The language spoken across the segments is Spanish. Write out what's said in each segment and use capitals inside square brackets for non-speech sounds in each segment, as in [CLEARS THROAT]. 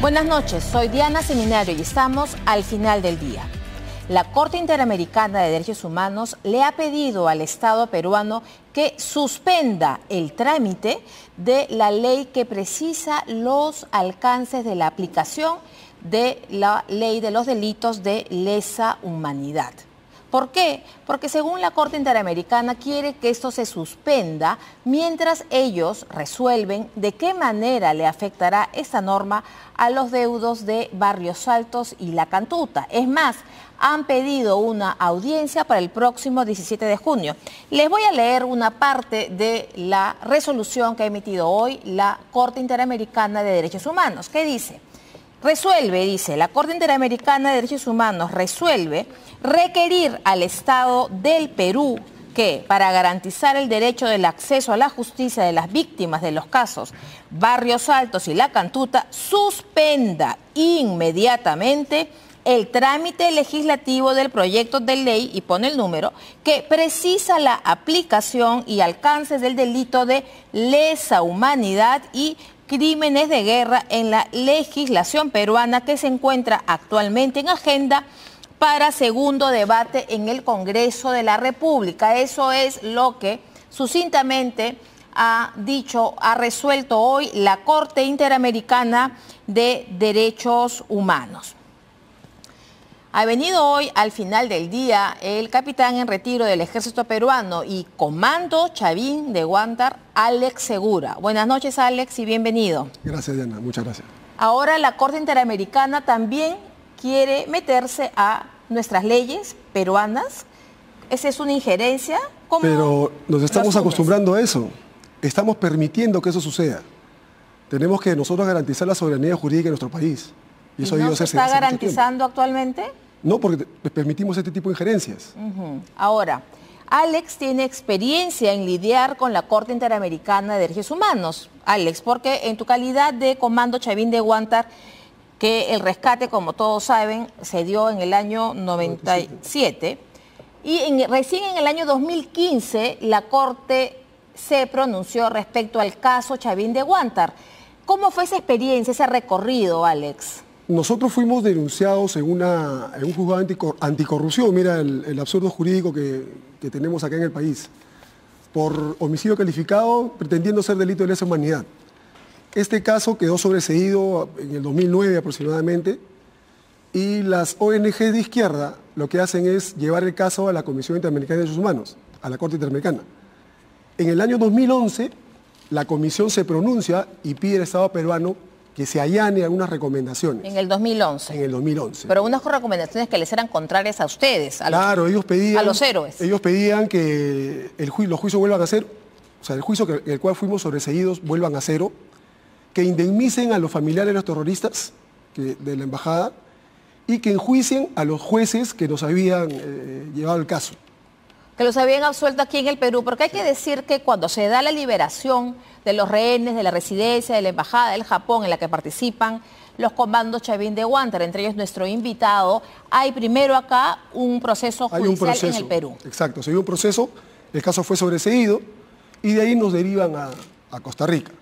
Buenas noches, soy Diana Seminario y estamos al final del día. La Corte Interamericana de Derechos Humanos le ha pedido al Estado peruano que suspenda el trámite de la ley que precisa los alcances de la aplicación de la ley de los delitos de lesa humanidad. ¿Por qué? Porque según la Corte Interamericana quiere que esto se suspenda mientras ellos resuelven de qué manera le afectará esta norma a los deudos de Barrios Altos y La Cantuta. Es más, han pedido una audiencia para el próximo 17 de junio. Les voy a leer una parte de la resolución que ha emitido hoy la Corte Interamericana de Derechos Humanos, que dice resuelve, dice, la Corte Interamericana de Derechos Humanos resuelve requerir al Estado del Perú que para garantizar el derecho del acceso a la justicia de las víctimas de los casos Barrios Altos y La Cantuta suspenda inmediatamente el trámite legislativo del proyecto de ley y pone el número que precisa la aplicación y alcances del delito de lesa humanidad y crímenes de guerra en la legislación peruana que se encuentra actualmente en agenda para segundo debate en el Congreso de la República. Eso es lo que sucintamente ha dicho, ha resuelto hoy la Corte Interamericana de Derechos Humanos. Ha venido hoy al final del día el capitán en retiro del ejército peruano y comando Chavín de Guantar, Alex Segura. Buenas noches Alex y bienvenido. Gracias Diana, muchas gracias. Ahora la Corte Interamericana también quiere meterse a nuestras leyes peruanas. ¿Esa es una injerencia? Pero nos estamos acostumbrando a eso. Estamos permitiendo que eso suceda. Tenemos que nosotros garantizar la soberanía jurídica de nuestro país. ¿Y, eso ¿Y se está garantizando actualmente? No, porque permitimos este tipo de injerencias. Ahora, Alex tiene experiencia en lidiar con la Corte Interamericana de Derechos Humanos. Alex, porque en tu calidad de comando Chavín de Guantar, que el rescate, como todos saben, se dio en el año 97, y recién en el año 2015 la Corte se pronunció respecto al caso Chavín de Guantar. ¿Cómo fue esa experiencia, ese recorrido, Alex? Nosotros fuimos denunciados en, una, un juzgado anticorrupción, mira el, absurdo jurídico que, que, tenemos acá en el país, por homicidio calificado pretendiendo ser delito de lesa humanidad. Este caso quedó sobreseído en el 2009 aproximadamente y las ONG de izquierda lo que hacen es llevar el caso a la Comisión Interamericana de Derechos Humanos, a la Corte Interamericana. En el año 2011, la comisión se pronuncia y pide al Estado peruano que se allane algunas recomendaciones. En el 2011. En el 2011. Pero algunas recomendaciones que les eran contrarias a ustedes. A claro, los, ellos pedían... A los héroes. Ellos pedían que el los juicios vuelvan a cero, o sea, el juicio en el cual fuimos sobreseídos vuelvan a cero, que indemnicen a los familiares de los terroristas de la embajada y que enjuicien a los jueces que nos habían eh, llevado el caso que los habían absuelto aquí en el Perú, porque hay que decir que cuando se da la liberación de los rehenes de la residencia, de la embajada del Japón en la que participan los comandos Chavín de Huántar, entre ellos nuestro invitado, hay primero acá un proceso judicial en el Perú. Exacto, se dio un proceso, el caso fue sobreseído y de ahí nos derivan a, Costa Rica.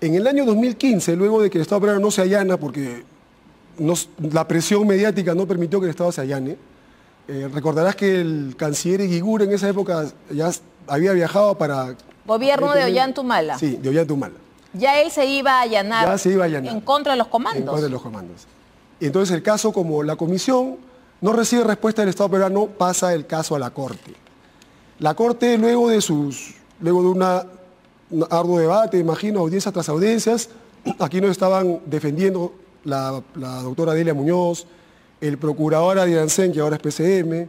En el año 2015, luego de que el Estado Peruano no se allana, porque la presión mediática no permitió que el Estado se allane, eh, recordarás que el canciller Iguigur en esa época ya había viajado para... Gobierno de Ollantumala. Sí, de Ollantumala. Ya él se iba a allanar. Ya se iba a En contra de los comandos. En contra de los comandos. Entonces el caso, como la comisión no recibe respuesta del Estado peruano, pasa el caso a la Corte. La Corte, luego de sus, luego de una, un arduo debate, imagino, audiencias tras audiencias, [CLEARS THROAT] aquí nos estaban defendiendo la, la doctora Delia Muñoz, el procurador Adidancén, que ahora es PCM,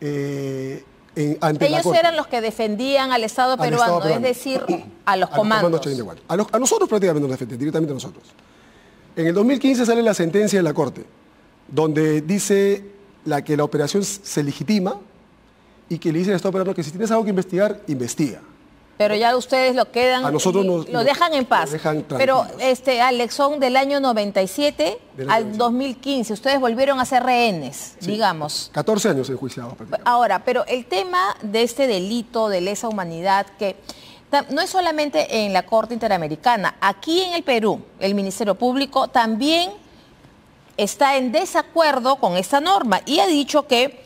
eh, en, ante Ellos eran los que defendían al Estado peruano, es decir, a los comandos. A, nosotros prácticamente nos defendían, directamente a nosotros. En el 2015 sale la sentencia de la Corte, donde dice la que la operación se legitima y que le dice al Estado peruano que si tienes algo que investigar, investiga. Pero ya ustedes lo quedan, lo dejan en paz. Pero este Alex son del año 97 al 2015. Ustedes volvieron a ser rehenes, digamos. 14 años enjuiciados. Ahora, pero el tema de este delito de lesa humanidad que no es solamente en la Corte Interamericana, aquí en el Perú, el Ministerio Público también está en desacuerdo con esta norma y ha dicho que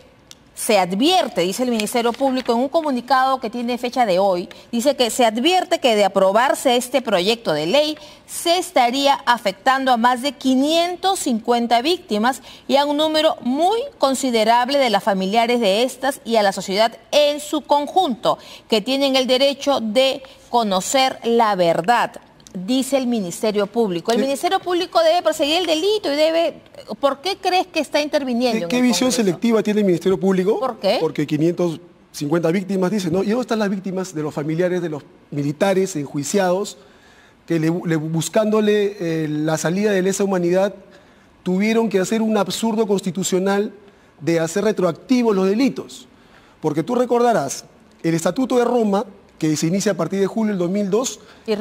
se advierte, dice el Ministerio Público en un comunicado que tiene fecha de hoy, dice que se advierte que de aprobarse este proyecto de ley se estaría afectando a más de 550 víctimas y a un número muy considerable de las familiares de estas y a la sociedad en su conjunto, que tienen el derecho de conocer la verdad dice el Ministerio Público. El Ministerio Público debe perseguir el delito y debe... ¿Por qué crees que está interviniendo? ¿Qué, qué visión selectiva tiene el Ministerio Público? ¿Por qué? Porque 550 víctimas, dicen, ¿no? ¿Y dónde están las víctimas de los familiares de los militares enjuiciados que buscándole eh, la salida de lesa humanidad tuvieron que hacer un absurdo constitucional de hacer retroactivos los delitos? Porque tú recordarás, el Estatuto de Roma que se inicia a partir de julio del 2002. Y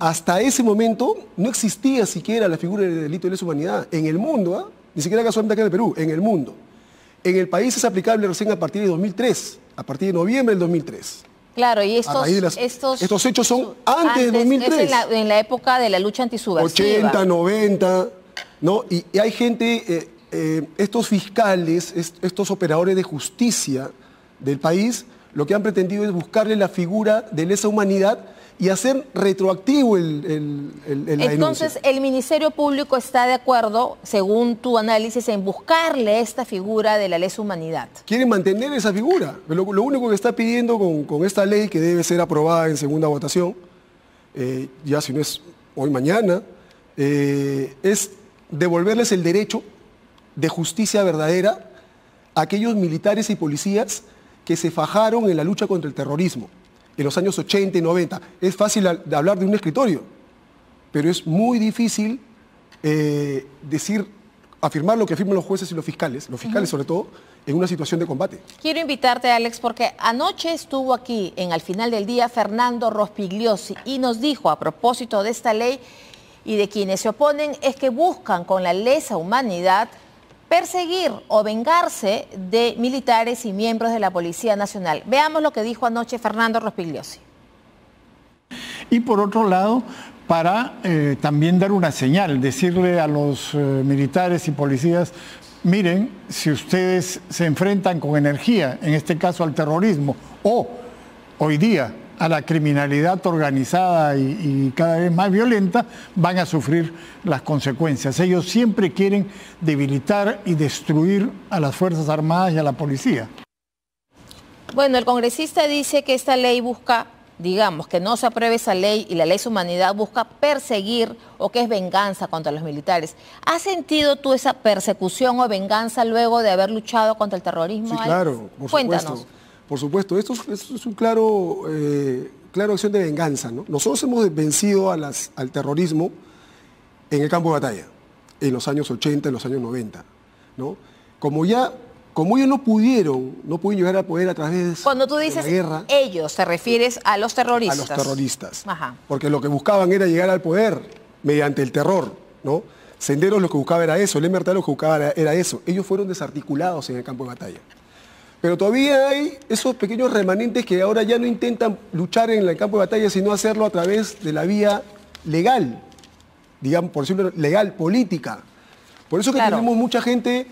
hasta, ese momento no existía siquiera la figura del delito de lesa humanidad en el mundo, ¿ah? ni siquiera casualmente acá en el Perú, en el mundo. En el país es aplicable recién a partir de 2003, a partir de noviembre del 2003. Claro, y estos, estos, hechos son antes, de 2003. En la, en la, época de la lucha antisubversiva. 80, 90, ¿no? Y, hay gente, eh, eh, estos fiscales, estos operadores de justicia del país, lo que han pretendido es buscarle la figura de lesa humanidad y hacer retroactivo el, el, Entonces, el Ministerio Público está de acuerdo, según tu análisis, en buscarle esta figura de la lesa humanidad. Quieren mantener esa figura. Lo, único que está pidiendo con, esta ley, que debe ser aprobada en segunda votación, eh, ya si no es hoy mañana, eh, es devolverles el derecho de justicia verdadera a aquellos militares y policías que se fajaron en la lucha contra el terrorismo en los años 80 y 90. Es fácil hablar de un escritorio, pero es muy difícil eh, decir, afirmar lo que afirman los jueces y los fiscales, los fiscales sobre todo, en una situación de combate. Quiero invitarte, Alex, porque anoche estuvo aquí, en al final del día, Fernando Rospigliosi y nos dijo a propósito de esta ley y de quienes se oponen, es que buscan con la lesa humanidad perseguir o vengarse de militares y miembros de la Policía Nacional. Veamos lo que dijo anoche Fernando Rospigliosi. Y por otro lado, para eh, también dar una señal, decirle a los eh, militares y policías, miren, si ustedes se enfrentan con energía, en este caso al terrorismo, o hoy día a la criminalidad organizada y, cada vez más violenta, van a sufrir las consecuencias. Ellos siempre quieren debilitar y destruir a las Fuerzas Armadas y a la policía. Bueno, el congresista dice que esta ley busca, digamos, que no se apruebe esa ley y la ley de humanidad busca perseguir o que es venganza contra los militares. ¿Has sentido tú esa persecución o venganza luego de haber luchado contra el terrorismo? Sí, claro, por Cuéntanos. Por supuesto, esto, es un claro, eh, claro acción de venganza. ¿no? Nosotros hemos vencido al terrorismo en el campo de batalla, en los años 80, en los años 90. ¿no? Como ya como ellos no pudieron, no pudieron llegar al poder a través Cuando tú dices de la guerra. Ellos, te refieres a los terroristas. A los terroristas. Porque lo que buscaban era llegar al poder mediante el terror, ¿no? Senderos lo que buscaba era eso, el lo que buscaba era eso. Ellos fueron desarticulados en el campo de batalla. Pero todavía hay esos pequeños remanentes que ahora ya no intentan luchar en el campo de batalla, sino hacerlo a través de la vía legal, digamos, por decirlo legal, política. Por eso que tenemos mucha gente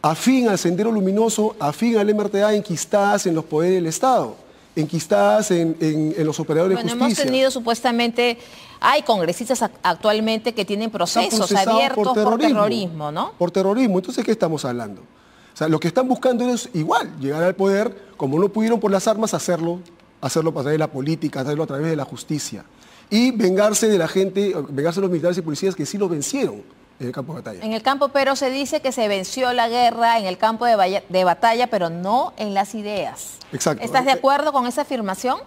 afín al Sendero Luminoso, afín al MRTA, enquistadas en los poderes del Estado, enquistadas en, los operadores de bueno, hemos tenido supuestamente, hay congresistas actualmente que tienen procesos abiertos por terrorismo, por terrorismo, ¿no? Por terrorismo. Entonces, ¿qué estamos hablando? O sea, lo que están buscando es igual, llegar al poder, como no pudieron por las armas, hacerlo, hacerlo a través de la política, hacerlo a través de la justicia. Y vengarse de la gente, vengarse de los militares y policías que sí los vencieron en el campo de batalla. En el campo, pero se dice que se venció la guerra en el campo de, batalla, pero no en las ideas. Exacto. ¿Estás de eh, acuerdo con esa afirmación?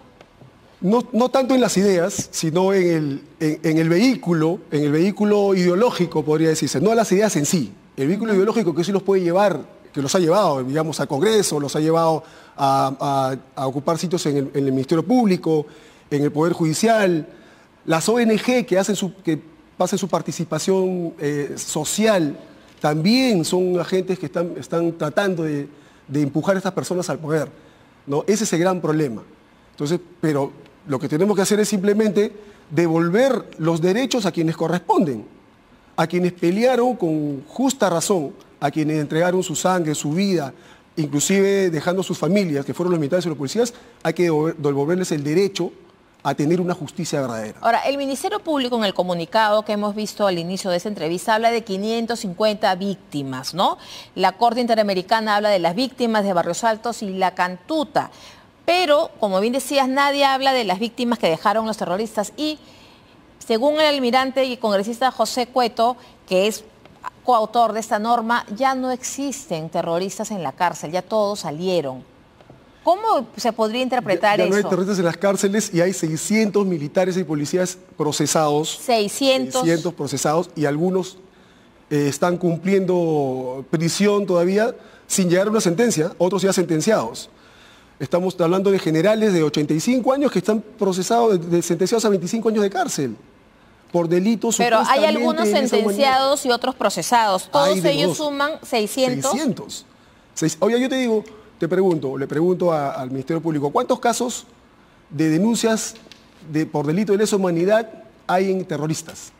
No, no, tanto en las ideas, sino en el, el, vehículo, en el vehículo ideológico, podría decirse, no a las ideas en sí, el vehículo ideológico que sí los puede llevar los ha llevado, digamos, a Congreso, los ha llevado a, ocupar sitios en el, Ministerio Público, en el Poder Judicial, las ONG que, hacen su, que pasen su participación eh, social también son agentes que están, están tratando de, empujar a estas personas al poder. ¿no? Ese es el gran problema. Entonces, pero lo que tenemos que hacer es simplemente devolver los derechos a quienes corresponden a quienes pelearon con justa razón, a quienes entregaron su sangre, su vida, inclusive dejando a sus familias, que fueron los militares y los policías, hay que devolverles el derecho a tener una justicia verdadera. Ahora, el Ministerio Público en el comunicado que hemos visto al inicio de esta entrevista habla de 550 víctimas, ¿no? La Corte Interamericana habla de las víctimas de Barrios Altos y La Cantuta, pero, como bien decías, nadie habla de las víctimas que dejaron los terroristas y según el almirante y congresista José Cueto, que es coautor de esta norma, ya no existen terroristas en la cárcel, ya todos salieron. ¿Cómo se podría interpretar esto? no hay terroristas en las cárceles y hay 600 militares y policías procesados. 600. 600 procesados y algunos eh, están cumpliendo prisión todavía sin llegar a una sentencia, otros ya sentenciados. Estamos hablando de generales de 85 años que están procesados, sentenciados a 25 años de cárcel por delitos. Pero hay algunos sentenciados y otros procesados. Todos ellos suman 600. 600. oye, yo te digo, te pregunto, le pregunto al Ministerio Público, ¿cuántos casos de denuncias de, por delito de lesa humanidad hay en terroristas?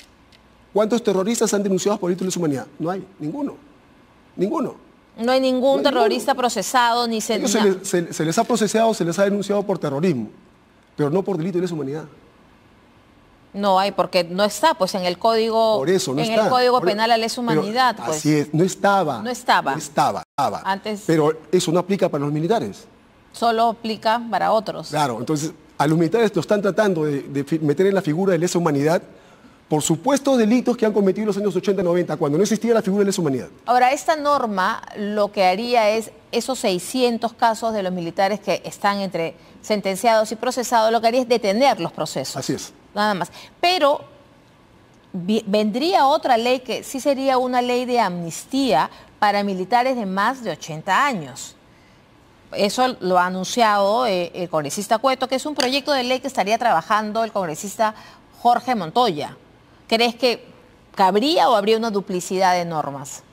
¿Cuántos terroristas han denunciado por delito de lesa humanidad? No hay, ninguno. Ninguno. No hay ningún terrorista procesado ni se, se, les, se les ha procesado, se les ha denunciado por terrorismo, pero no por delito de lesa humanidad. No hay, porque no está, pues en el código, el código penal a lesa humanidad. Así pues. es, no estaba. No estaba. estaba, Pero eso no aplica para los militares. Solo aplica para otros. Claro, entonces a los militares lo están tratando de, meter en la figura de lesa humanidad por supuestos delitos que han cometido en los años 80 90, cuando no existía la figura de lesa humanidad. Ahora, esta norma lo que haría es esos 600 casos de los militares que están entre sentenciados y procesados, lo que haría es detener los procesos. Así es nada más. Pero vendría otra ley que sí sería una ley de amnistía para militares de más de 80 años. Eso lo ha anunciado eh, el congresista Cueto, que es un proyecto de ley que estaría trabajando el congresista Jorge Montoya. ¿Crees que cabría o habría una duplicidad de normas?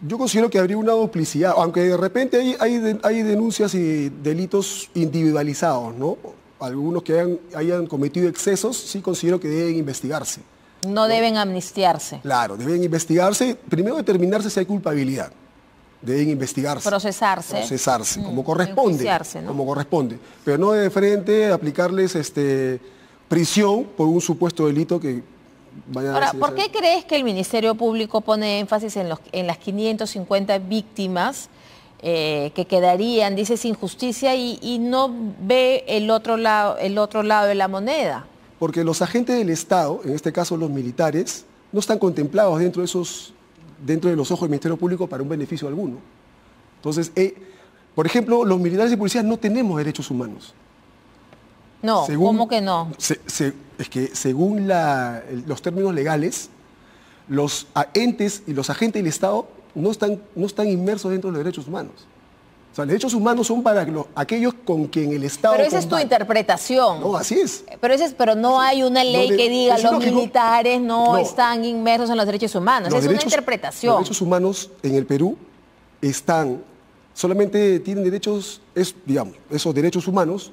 Yo considero que habría una duplicidad, aunque de repente hay denuncias y delitos individualizados, ¿no? algunos que hayan, cometido excesos, sí considero que deben investigarse. No, deben amnistiarse. Claro, deben investigarse, primero determinarse si hay culpabilidad. Deben investigarse. Procesarse. Procesarse, como mm, corresponde. ¿no? Como corresponde. Pero no de frente aplicarles este, prisión por un supuesto delito que Vaya Ahora, ¿por qué crees que el Ministerio Público pone énfasis en, los, en las 550 víctimas eh, que quedarían, dice, sin justicia y, no ve el otro, lado, el otro lado de la moneda. Porque los agentes del Estado, en este caso los militares, no están contemplados dentro de, esos, dentro de los ojos del Ministerio Público para un beneficio alguno. Entonces, eh, por ejemplo, los militares y policías no tenemos derechos humanos. No, ¿cómo que no? es que según los términos legales, los agentes y los agentes del Estado no están, no están inmersos dentro de los derechos humanos. O sea, los derechos humanos son para aquellos con quien el Estado. Pero esa es tu interpretación. No, así es. Pero, es, pero no hay una ley que diga los militares no, están inmersos en los derechos humanos. es una interpretación. Los derechos humanos en el Perú están, solamente tienen derechos, es, digamos, esos derechos humanos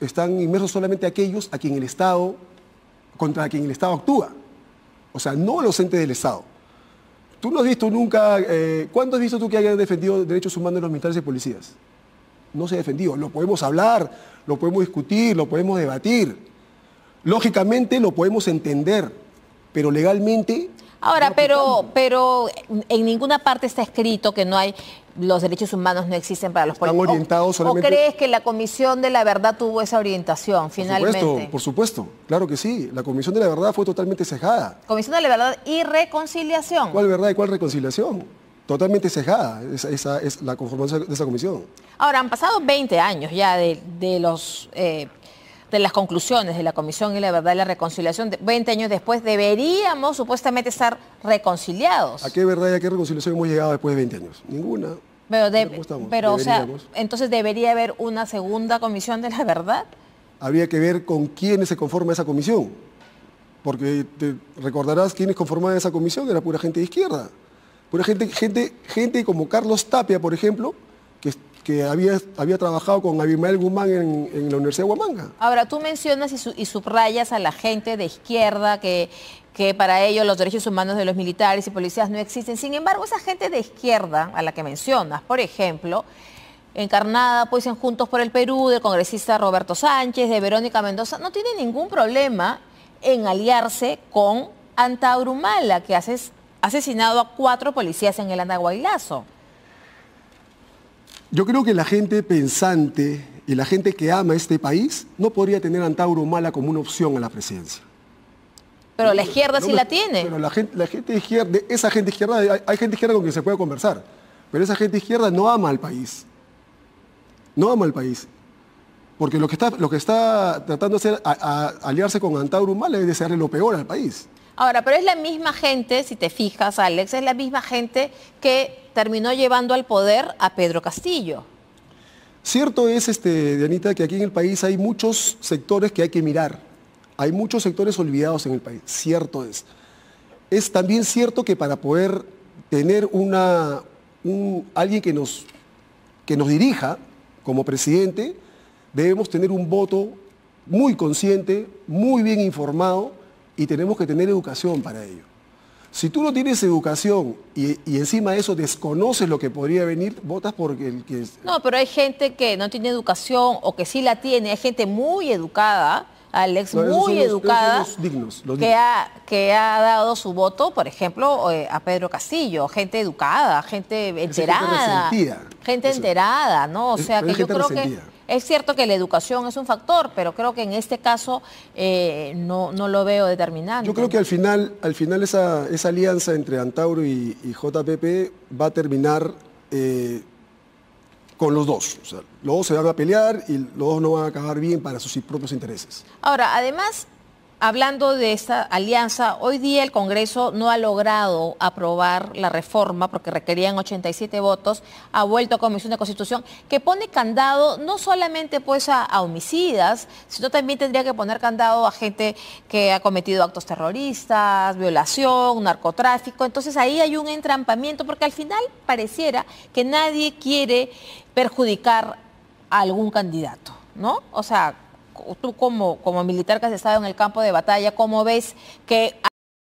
están inmersos solamente aquellos a quien el Estado, contra quien el Estado actúa. O sea, no los entes del Estado. Tú no has visto nunca, eh, ¿cuándo has visto tú que hayan defendido derechos humanos de los militares y policías? No se ha defendido. Lo podemos hablar, lo podemos discutir, lo podemos debatir. Lógicamente lo podemos entender, pero legalmente... Ahora, pero, pero en ninguna parte está escrito que no hay los derechos humanos no existen para los políticos. orientados ¿O crees que la Comisión de la Verdad tuvo esa orientación finalmente? Por supuesto, por supuesto, claro que sí. La Comisión de la Verdad fue totalmente cejada. Comisión de la Verdad y Reconciliación. ¿Cuál verdad y cuál reconciliación? Totalmente cejada esa, es la conformación de esa comisión. Ahora, han pasado 20 años ya de, los... Eh, de las conclusiones de la Comisión y la Verdad y la Reconciliación, 20 años después, deberíamos supuestamente estar reconciliados. ¿A qué verdad y a qué reconciliación hemos llegado después de 20 años? Ninguna. Pero, o sea, entonces debería haber una segunda comisión de la verdad. Habría que ver con quién se conforma esa comisión, porque te recordarás quiénes conformaban esa comisión, era pura gente de izquierda, pura gente, gente, gente como Carlos Tapia, por ejemplo, que que había, había trabajado con Abimael Guzmán en, la Universidad de Huamanga. Ahora, tú mencionas y, subrayas a la gente de izquierda que, que para ellos los derechos humanos de los militares y policías no existen. Sin embargo, esa gente de izquierda a la que mencionas, por ejemplo, encarnada pues en Juntos por el Perú, del congresista Roberto Sánchez, de Verónica Mendoza, no tiene ningún problema en aliarse con Antaurumala, que ha asesinado a cuatro policías en el Anaguailazo. Yo creo que la gente pensante y la gente que ama este país no podría tener a Antauro Mala como una opción a la presidencia. Pero la izquierda sí la tiene. la gente, izquierda, esa gente izquierda, hay, gente izquierda con quien se puede conversar, pero esa gente izquierda no ama al país. No ama al país. Porque lo que está, tratando de hacer, aliarse con Antauro Mala es desearle lo peor al país. Ahora, pero es la misma gente, si te fijas, Alex, es la misma gente que terminó llevando al poder a Pedro Castillo. Cierto es, este, Dianita, que aquí en el país hay muchos sectores que hay que mirar. Hay muchos sectores olvidados en el país, cierto es. Es también cierto que para poder tener una, alguien que nos, que nos dirija como presidente, debemos tener un voto muy consciente, muy bien informado, y tenemos que tener educación para ello. Si tú no tienes educación y, encima de eso desconoces lo que podría venir, votas porque el que... No, pero hay gente que no tiene educación o que sí la tiene, hay gente muy educada, Alex, muy educada, dignos, Que, ha, que ha dado su voto, por ejemplo, eh, a Pedro Castillo, gente educada, gente enterada, gente, enterada, ¿no? O sea, que yo creo que es cierto que la educación es un factor, pero creo que en este caso eh, no, lo veo determinante. Yo creo que al final, al final esa, alianza entre Antauro y, JPP va a terminar eh, con los dos. O los dos se van a pelear y los dos no van a acabar bien para sus propios intereses. Ahora, además, Hablando de esta alianza, hoy día el Congreso no ha logrado aprobar la reforma porque requerían 87 votos, ha vuelto a Comisión de Constitución, que pone candado no solamente pues a, a homicidas, sino también tendría que poner candado a gente que ha cometido actos terroristas, violación, narcotráfico. Entonces ahí hay un entrampamiento porque al final pareciera que nadie quiere perjudicar a algún candidato, ¿no? O sea, tú como, como militar que has estado en el campo de batalla, ¿cómo ves que...